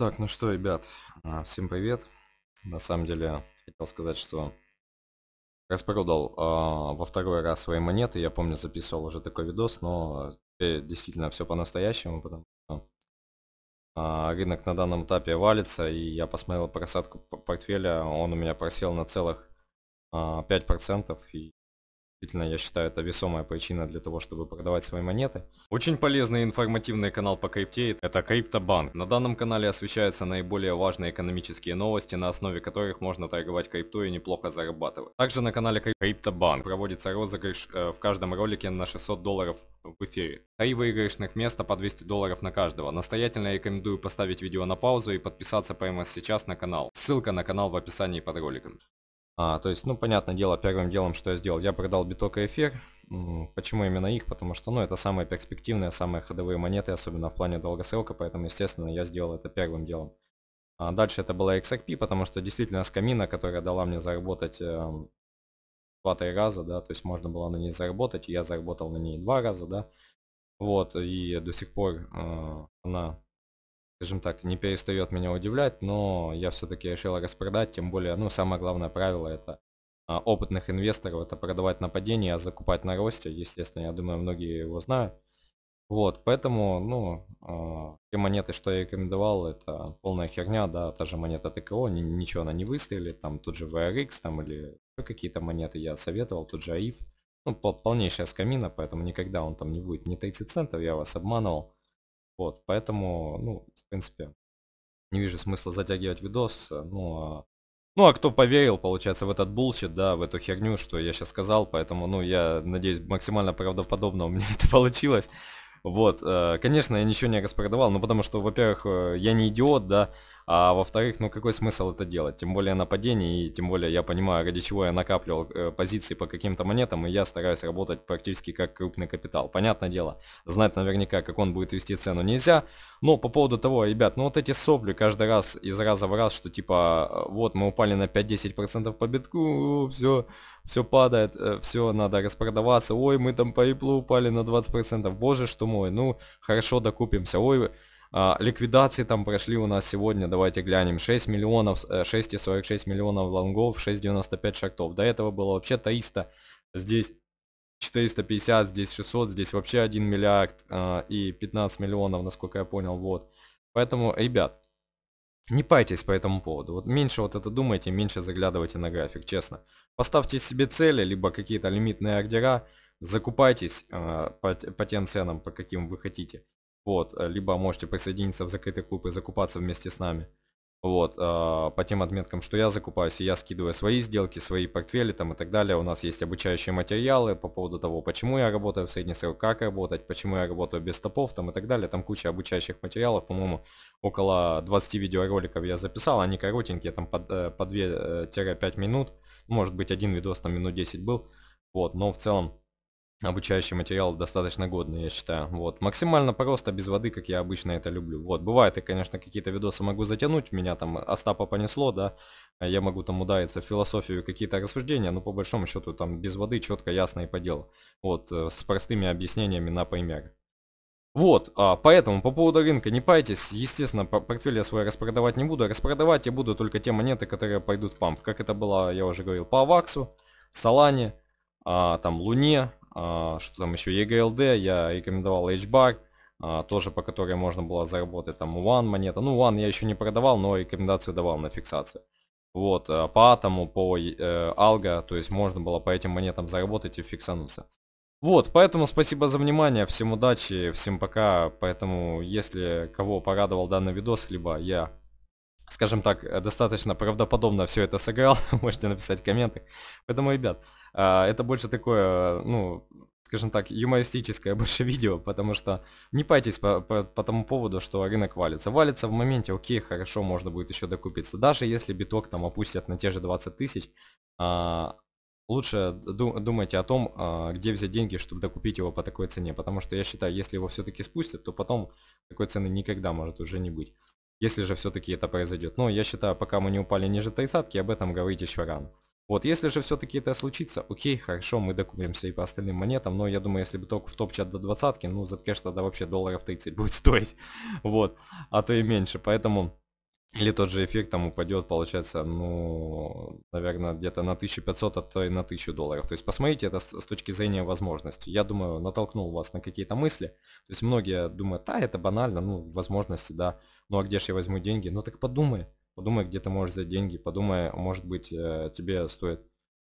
Так, ну что, ребят, а, всем привет. На самом деле, хотел сказать, что распродал э, а, во второй раз свои монеты. Я помню, записывал уже такой видос, но действительно все по-настоящему, потому что э, рынок на данном этапе валится, и я посмотрел просадку портфеля, он у меня просел на целых э, 5%, и Действительно, я считаю, это весомая причина для того, чтобы продавать свои монеты. Очень полезный и информативный канал по крипте – это Криптобанк. На данном канале освещаются наиболее важные экономические новости, на основе которых можно торговать крипту и неплохо зарабатывать. Также на канале Криптобанк проводится розыгрыш э, в каждом ролике на 600 долларов в эфире. Три выигрышных места по 200 долларов на каждого. Настоятельно рекомендую поставить видео на паузу и подписаться прямо сейчас на канал. Ссылка на канал в описании под роликом. А, то есть, ну, понятное дело, первым делом, что я сделал, я продал биток и эфир. Почему именно их? Потому что, ну, это самые перспективные, самые ходовые монеты, особенно в плане долгосрока, поэтому, естественно, я сделал это первым делом. А дальше это была XRP, потому что действительно скамина, которая дала мне заработать э, эм, 2-3 раза, да, то есть можно было на ней заработать, и я заработал на ней два раза, да. Вот, и до сих пор э, она скажем так, не перестает меня удивлять, но я все-таки решил распродать, тем более, ну, самое главное правило это а, опытных инвесторов, это продавать на падение, а закупать на росте, естественно, я думаю, многие его знают. Вот, поэтому, ну, э, те монеты, что я рекомендовал, это полная херня, да, та же монета ТКО, ни, ничего она не выстрелит, там тот же VRX, там или какие-то монеты я советовал, тот же АИФ, ну, пол, полнейшая скамина, поэтому никогда он там не будет ни 30 центов, я вас обманывал. Вот, поэтому, ну, в принципе, не вижу смысла затягивать видос. Ну, а... ну, а кто поверил, получается, в этот булчит, да, в эту херню, что я сейчас сказал, поэтому, ну, я надеюсь, максимально правдоподобно у меня это получилось. Вот, э, конечно, я ничего не распродавал, но ну, потому что, во-первых, э, я не идиот, да, а во-вторых, ну какой смысл это делать? Тем более нападение, и тем более я понимаю, ради чего я накапливал э, позиции по каким-то монетам, и я стараюсь работать практически как крупный капитал. Понятное дело, знать наверняка, как он будет вести цену нельзя. Но по поводу того, ребят, ну вот эти сопли каждый раз из раза в раз, что типа э, вот мы упали на 5-10% по битку, все, все падает, э, все, надо распродаваться, ой, мы там по Ripple упали на 20%, боже что мой, ну хорошо докупимся, ой, а, ликвидации там прошли у нас сегодня, давайте глянем, 6 миллионов, 6,46 э, миллионов лонгов, 6,95 шартов. До этого было вообще 300, здесь 450, здесь 600, здесь вообще 1 миллиард а, и 15 миллионов, насколько я понял, вот. Поэтому, ребят, не пайтесь по этому поводу. Вот меньше вот это думайте, меньше заглядывайте на график, честно. Поставьте себе цели, либо какие-то лимитные ордера, закупайтесь э, а, по, по тем ценам, по каким вы хотите. Вот, э, либо можете присоединиться в закрытый клуб и закупаться вместе с нами. Вот, а, по тем отметкам, что я закупаюсь, и я скидываю свои сделки, свои портфели там и так далее. У нас есть обучающие материалы по поводу того, почему я работаю в средний срок, как работать, почему я работаю без топов, там и так далее. Там куча обучающих материалов, по-моему, около 20 видеороликов я записал. Они коротенькие, там э, по, э, по 2-5 минут. Может быть, один видос там минут 10 был. Вот, но в целом обучающий материал достаточно годный, я считаю. Вот. Максимально просто, без воды, как я обычно это люблю. Вот. Бывает, и, конечно, какие-то видосы могу затянуть, меня там Остапа понесло, да, а я могу там удариться в философию, какие-то рассуждения, но по большому счету там без воды четко, ясно и по делу. Вот, э, с простыми объяснениями на пример. Вот, а, поэтому по поводу рынка не пайтесь, естественно, портфель я свой распродавать не буду, распродавать я буду только те монеты, которые пойдут в памп, как это было, я уже говорил, по Аваксу, Салане, а, там Луне, а, что там еще EGLD, я рекомендовал HBAR, а, тоже по которой можно было заработать там One монета. Ну, One я еще не продавал, но рекомендацию давал на фиксацию. Вот, э, по атому, по э, то есть можно было по этим монетам заработать и фиксануться. Вот, поэтому спасибо за внимание, всем удачи, всем пока, поэтому если кого порадовал данный видос, либо я скажем так, э, достаточно правдоподобно все это сыграл, можете написать комменты Поэтому, ребят, а, это больше такое, ну, скажем так, юмористическое больше видео, потому что не пайтесь по, по, по тому поводу, что рынок валится. Валится в моменте, окей, хорошо, можно будет еще докупиться. Даже если биток там опустят на те же 20 тысяч, а, лучше думайте о том, а, где взять деньги, чтобы докупить его по такой цене. Потому что я считаю, если его все-таки спустят, то потом такой цены никогда может уже не быть если же все-таки это произойдет. Но я считаю, пока мы не упали ниже 30 об этом говорить еще рано. Вот, если же все-таки это случится, окей, хорошо, мы докупимся и по остальным монетам, но я думаю, если бы только в топ-чат до двадцатки, ну, Zcash тогда вообще долларов 30 будет стоить, вот, а то и меньше, поэтому... Или тот же эффект там упадет, получается, ну, наверное, где-то на 1500, а то и на 1000 долларов. То есть посмотрите это с, точки зрения возможности. Я думаю, натолкнул вас на какие-то мысли. То есть многие думают, а, это банально, ну, возможности, да, ну а где же я возьму деньги? Ну так подумай, подумай, где ты можешь взять деньги, подумай, а может быть, э, тебе стоит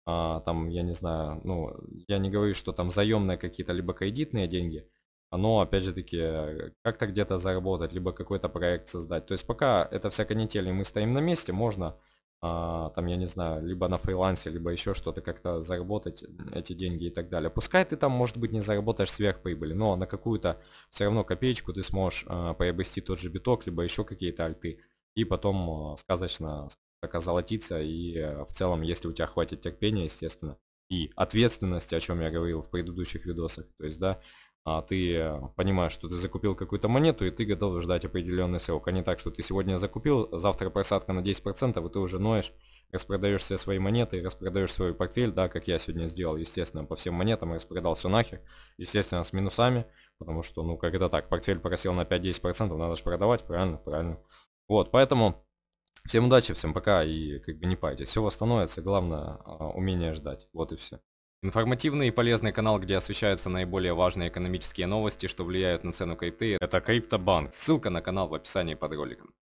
а, там, я не знаю, ну, я не говорю, что там заемные какие-то, либо кредитные деньги, оно, опять же таки, э, как-то где-то заработать, либо какой-то проект создать. То есть пока это вся канитель, и мы стоим на месте, можно а, там, я не знаю, либо на фрилансе, либо еще что-то как-то заработать эти деньги и так далее. Пускай ты там, может быть, не заработаешь сверхприбыли, но на какую-то все равно копеечку ты сможешь а, приобрести тот же биток, либо еще какие-то альты, и потом а, сказочно так озолотиться, и а, в целом, если у тебя хватит терпения, естественно, и ответственности, о чем я говорил в предыдущих видосах, то есть, да, а ты понимаешь, что ты закупил какую-то монету, и ты готов ждать определенный срок, а не так, что ты сегодня закупил, завтра просадка на 10%, и ты уже ноешь, распродаешь все свои монеты, распродаешь свой портфель, да, как я сегодня сделал, естественно, по всем монетам, распродал все нахер, естественно, с минусами, потому что, ну, как это так, портфель просел на 5-10%, надо же продавать, правильно, правильно. Вот, поэтому всем удачи, всем пока, и как бы не пайте, все восстановится, главное а, умение ждать, вот и все. Информативный и полезный канал, где освещаются наиболее важные экономические новости, что влияют на цену крипты, это Криптобанк. Ссылка на канал в описании под роликом.